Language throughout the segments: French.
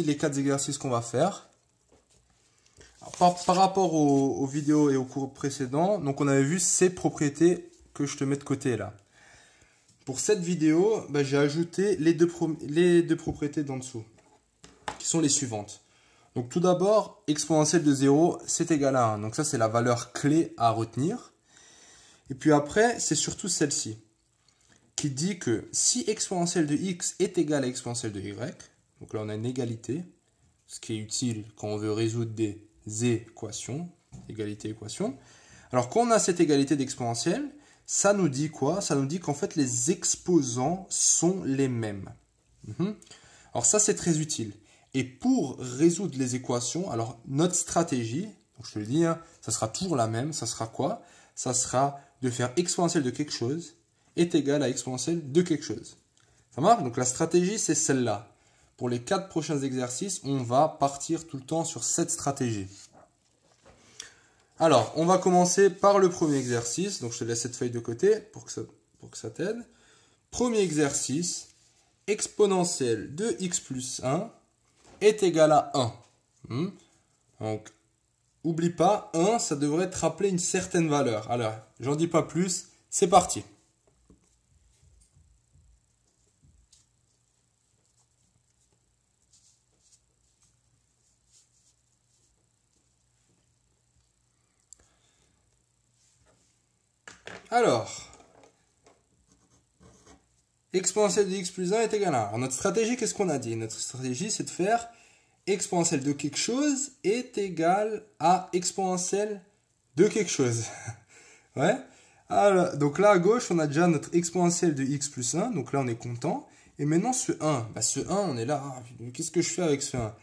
les quatre exercices qu'on va faire. par, rapport aux, vidéos et aux cours précédents, donc on avait vu ces propriétés que je te mets de côté là. Pour cette vidéo, bah, j'ai ajouté les deux, les deux propriétés d'en dessous, qui sont les suivantes. Donc tout d'abord, exponentielle de 0, c'est égal à 1. Donc ça, c'est la valeur clé à retenir. Et puis après, c'est surtout celle-ci, qui dit que si exponentielle de x est égal à exponentielle de y, donc là, on a une égalité, ce qui est utile quand on veut résoudre des équations, égalité, équation. Alors quand on a cette égalité d'exponentielle, ça nous dit quoi Ça nous dit qu'en fait, les exposants sont les mêmes. Mhm. Alors ça, c'est très utile. Et pour résoudre les équations, alors notre stratégie, donc je te le dis, hein, ça sera toujours la même, ça sera quoi Ça sera de faire exponentielle de quelque chose est égal à exponentielle de quelque chose. Ça marche Donc la stratégie, c'est celle-là. Pour les quatre prochains exercices, on va partir tout le temps sur cette stratégie. Alors, on va commencer par le premier exercice. Donc, je te laisse cette feuille de côté pour que ça, pour que ça t'aide. Premier exercice, exponentielle de x plus 1 est égal à 1. Hmm? Donc, oublie pas, 1, ça devrait te rappeler une certaine valeur. Alors, j'en dis pas plus, c'est parti. Alors, exponentielle de x plus 1 est égal à 1. Alors, notre stratégie, qu'est-ce qu'on a dit Notre stratégie, c'est de faire exponentielle de quelque chose est égal à exponentielle de quelque chose. ouais Alors, Donc là, à gauche, on a déjà notre exponentielle de x plus 1. Donc là, on est content. Et maintenant, ce 1. Bah, ce 1, on est là. Ah, qu'est-ce que je fais avec ce 1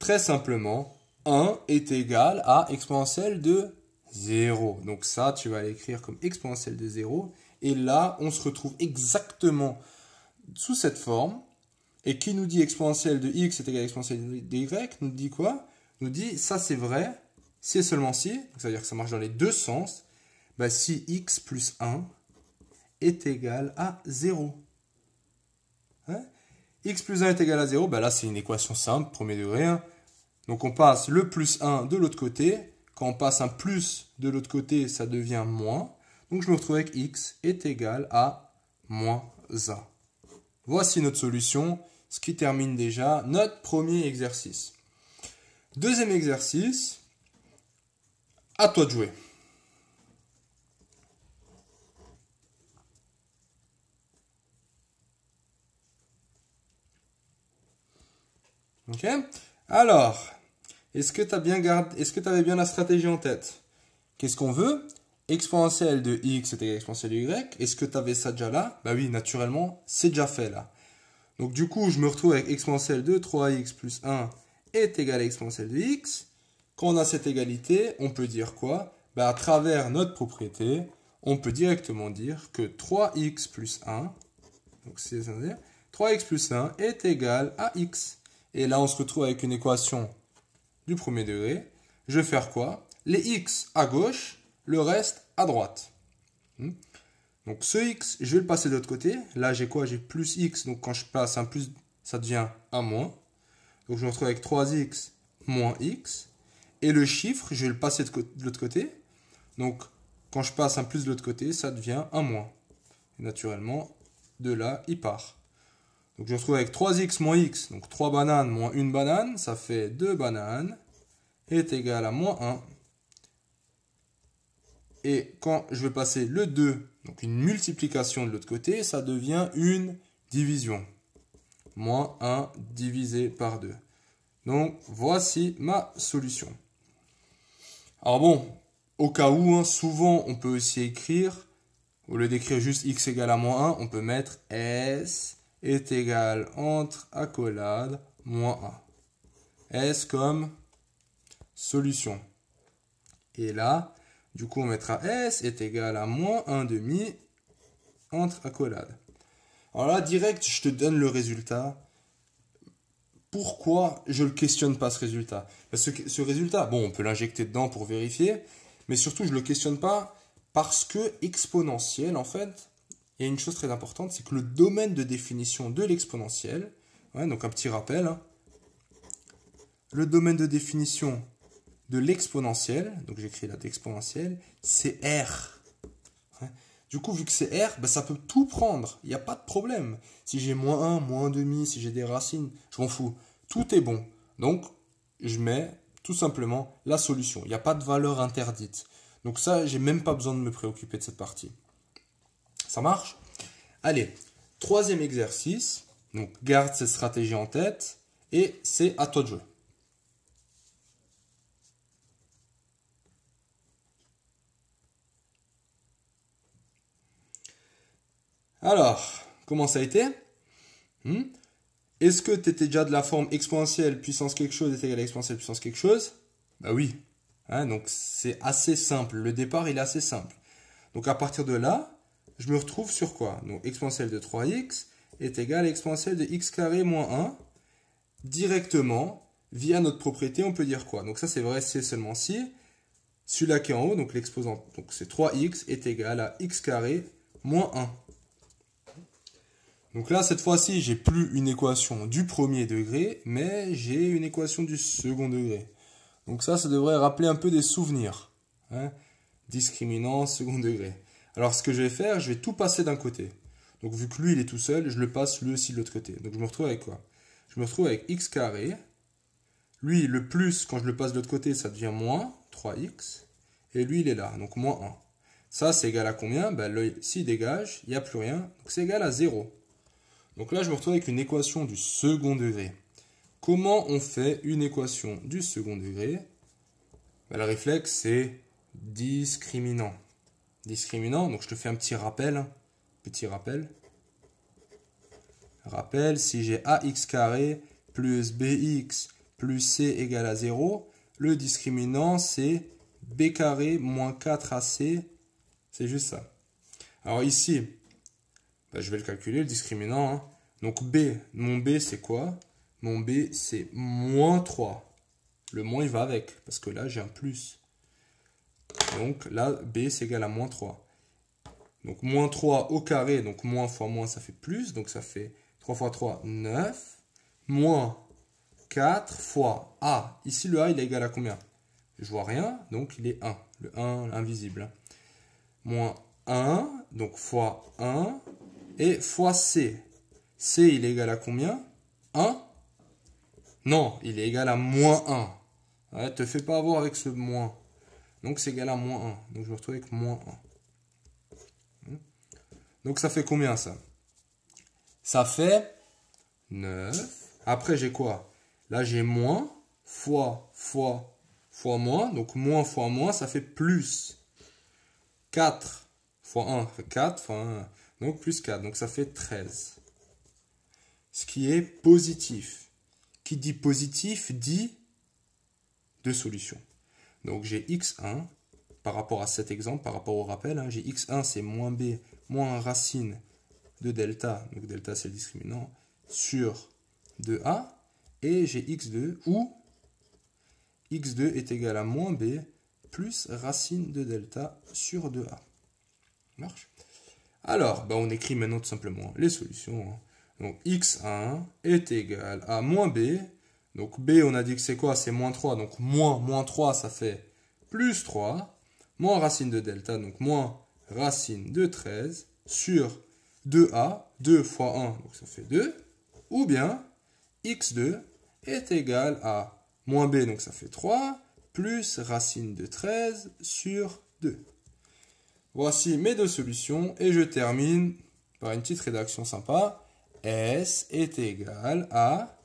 Très simplement, 1 est égal à exponentielle de 0. Donc ça, tu vas l'écrire comme exponentielle de 0. Et là, on se retrouve exactement sous cette forme. Et qui nous dit exponentielle de x est égal à exponentielle de y nous dit quoi Nous dit ça c'est vrai si et seulement si, c'est à dire que ça marche dans les deux sens, bah, si x plus 1 est égal à 0. Hein? x plus 1 est égal à 0, bah, là c'est une équation simple, premier degré. Donc on passe le plus 1 de l'autre côté, quand on passe un plus de l'autre côté, ça devient moins. Donc je me retrouve avec x est égal à moins a. Voici notre solution, ce qui termine déjà notre premier exercice. Deuxième exercice, à toi de jouer. Ok Alors, est-ce que tu bien est avais bien la stratégie en tête Qu'est-ce qu'on veut Exponentielle de x est égale à exponentielle de y. Est-ce que tu avais ça déjà là Bah oui, naturellement, c'est déjà fait là. Donc du coup, je me retrouve avec exponentielle de 3x plus 1 est égal à exponentielle de x. Quand on a cette égalité, on peut dire quoi bah, À travers notre propriété, on peut directement dire que 3x plus 1, donc c'est 3x plus 1 est égal à x. Et là, on se retrouve avec une équation du premier degré, je vais faire quoi Les x à gauche, le reste à droite. Hmm. Donc ce x, je vais le passer de l'autre côté. Là, j'ai quoi J'ai plus x, donc quand je passe un plus, ça devient un moins. Donc je me retrouve avec 3x moins x. Et le chiffre, je vais le passer de l'autre côté. Donc quand je passe un plus de l'autre côté, ça devient un moins. naturellement, de là, il part. Donc je me retrouve avec 3x moins x, donc 3 bananes moins 1 banane, ça fait 2 bananes, est égal à moins 1. Et quand je vais passer le 2, donc une multiplication de l'autre côté, ça devient une division. Moins 1 divisé par 2. Donc voici ma solution. Alors bon, au cas où, hein, souvent on peut aussi écrire, au lieu d'écrire juste x égale à moins 1, on peut mettre s est égal entre accolade moins 1. S comme solution. Et là, du coup, on mettra S est égal à moins 1 demi entre accolade. Alors là, direct, je te donne le résultat. Pourquoi je ne le questionne pas ce résultat Parce que ce résultat, bon, on peut l'injecter dedans pour vérifier, mais surtout, je ne le questionne pas parce que exponentielle, en fait, il une chose très importante, c'est que le domaine de définition de l'exponentielle, donc un petit rappel, hein, le domaine de définition de l'exponentielle, donc j'écris là d'exponentielle, c'est R. Du coup, vu que c'est R, bah, ça peut tout prendre, il n'y a pas de problème. Si j'ai moins 1, moins 1,5, si j'ai des racines, je m'en fous. Tout est bon. Donc, je mets tout simplement la solution. Il n'y a pas de valeur interdite. Donc ça, j'ai même pas besoin de me préoccuper de cette partie. Ça marche Allez, troisième exercice. Donc garde cette stratégie en tête et c'est à toi de jouer. Alors, comment ça a été hmm Est-ce que tu étais déjà de la forme exponentielle puissance quelque chose est égal à exponentielle puissance quelque chose Bah oui. Hein, donc c'est assez simple. Le départ, est assez simple. Donc à partir de là, je me retrouve sur quoi Donc exponentielle de 3x est égal à exponentielle de x carré moins 1 directement via notre propriété, on peut dire quoi Donc ça c'est vrai, c'est seulement si. Celui-là qui est en haut, donc l'exposant, donc c'est 3x est égal à x carré moins 1. Donc là, cette fois-ci, j'ai plus une équation du premier degré, mais j'ai une équation du second degré. Donc ça, ça devrait rappeler un peu des souvenirs. Hein. discriminant, second degré. Alors ce que je vais faire, je vais tout passer d'un côté. Donc vu que lui, il est tout seul, je le passe lui aussi de l'autre côté. Donc je me retrouve avec quoi Je me retrouve avec x carré. Lui, le plus, quand je le passe de l'autre côté, ça devient moins 3x. Et lui, il est là, donc moins 1. Ça, c'est égal à combien ben, L'œil dégage, il n'y a plus rien. Donc c'est égal à 0. Donc là, je me retrouve avec une équation du second degré. Comment on fait une équation du second degré bah, Le réflexe, c'est discriminant discriminant. Donc je te fais un petit rappel. Hein. Petit rappel. Rappel, si j'ai ax carré plus bx plus c égale à 0, le discriminant c'est b carré moins 4ac. C'est juste ça. Alors ici, bah, je vais le calculer, le discriminant. Hein. Donc b, mon b c'est quoi Mon b c'est moins 3. Le moins il va avec, parce que là j'ai un plus. Donc là, B c'est égal à moins 3. Donc moins 3 au carré, donc moins fois moins, ça fait plus. Donc ça fait 3 fois 3, 9. Moins 4 fois A. Ici, le A, il est égal à combien Je vois rien, donc il est 1. Le 1, l'invisible. Hein. Moins 1, donc fois 1. Et fois C. C, il est égal à combien 1 Non, il est égal à moins 1. Ouais, te fais pas avoir avec ce moins. Donc c'est égal à moins 1. Donc je me retrouve avec moins 1. Hmm. Donc ça fait combien ça Ça fait 9. Après j'ai quoi Là j'ai moins fois fois fois moins. Donc moins fois moins, ça fait plus 4 fois 1, 4 fois 1. Donc plus 4. Donc ça fait 13. Ce qui est positif. Qui dit positif dit deux solutions. Donc j'ai x1 par rapport à cet exemple, par rapport au rappel. Hein. j'ai x1 c'est moins b moins racine de delta, donc delta c'est le discriminant, sur 2a. Et j'ai x2 où x2 est égal à moins b plus racine de delta sur 2a. Marche Alors, bah, on écrit maintenant tout simplement les solutions. Hein. Donc x1 est égal à moins b donc B, on a dit que c'est quoi C'est moins 3. Donc moins moins 3, ça fait plus 3. Moins racine de delta, donc moins racine de 13 sur 2a, 2 fois 1, donc ça fait 2. Ou bien x2 est égal à moins b, donc ça fait 3, plus racine de 13 sur 2. Voici mes deux solutions et je termine par une petite rédaction sympa. S est égal à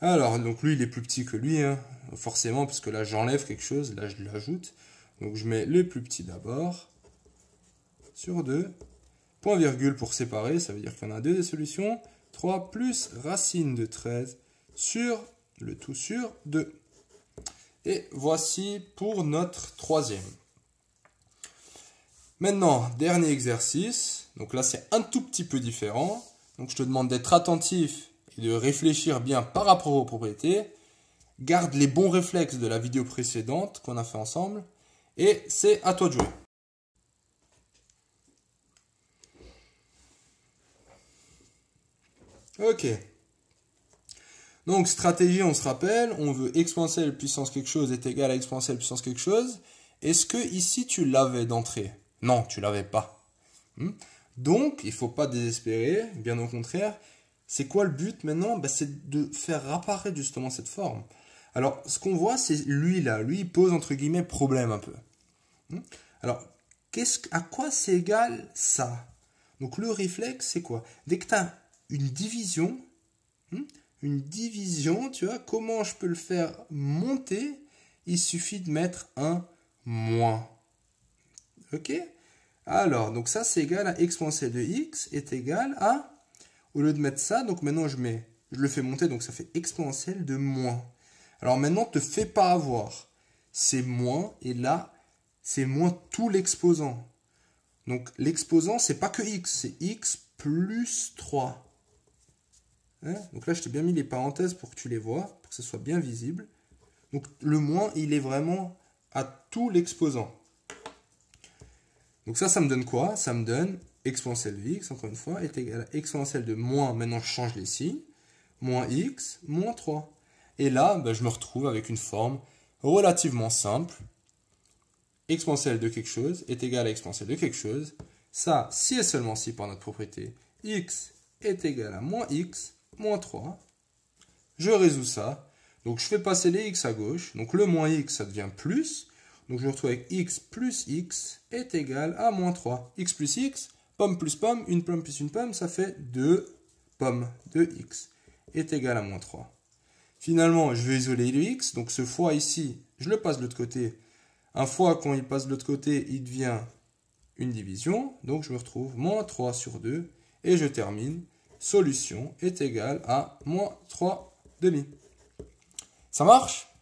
alors, donc lui, il est plus petit que lui, hein, forcément, parce que là, j'enlève quelque chose, là, je l'ajoute. Donc, je mets le plus petit d'abord, sur 2, point virgule pour séparer, ça veut dire qu'on a deux des solutions, 3 plus racine de 13 sur le tout sur 2. Et voici pour notre troisième. Maintenant, dernier exercice. Donc là, c'est un tout petit peu différent. Donc je te demande d'être attentif de réfléchir bien par rapport aux propriétés, garde les bons réflexes de la vidéo précédente qu'on a fait ensemble, et c'est à toi de jouer. Ok. Donc stratégie, on se rappelle, on veut exponentielle puissance quelque chose est égal à exponentielle puissance quelque chose. Est-ce que ici tu l'avais d'entrée Non, tu l'avais pas. Hmm Donc il faut pas désespérer, bien au contraire, c'est quoi le but maintenant bah, C'est de faire apparaître justement cette forme. Alors, ce qu'on voit, c'est lui là. Lui, il pose entre guillemets problème un peu. Hmm? Alors, quest -ce, à quoi c'est égal ça Donc, le réflexe, c'est quoi Dès que tu as une division, hmm, une division, tu vois, comment je peux le faire monter Il suffit de mettre un moins. Ok Alors, donc ça, c'est égal à exponentielle de x est égal à au lieu de mettre ça, donc maintenant je mets, je le fais monter, donc ça fait exponentiel de moins. Alors maintenant, te fais pas avoir. C'est moins, et là, c'est moins tout l'exposant. Donc l'exposant, c'est pas que x, c'est x plus 3. Hein? Donc là, je t'ai bien mis les parenthèses pour que tu les vois, pour que ce soit bien visible. Donc le moins, il est vraiment à tout l'exposant. Donc ça, ça me donne quoi Ça me donne exponentielle de x, encore une fois, est égale à exponentielle de moins, maintenant je change les signes, moins x, moins 3. Et là, ben, je me retrouve avec une forme relativement simple. Exponentielle de quelque chose est égale à exponentielle de quelque chose. Ça, si et seulement si par notre propriété, x est égal à moins x, moins 3. Je résous ça. Donc je fais passer les x à gauche. Donc le moins x, ça devient plus. Donc je me retrouve avec x plus x est égal à moins 3. x plus x, Pomme plus pomme, une pomme plus une pomme, ça fait 2 pommes. 2x est égal à moins 3. Finalement, je vais isoler le x. Donc ce fois ici, je le passe de l'autre côté. Un fois, quand il passe de l'autre côté, il devient une division. Donc je me retrouve moins 3 sur 2. Et je termine. Solution est égale à moins 3 demi. Ça marche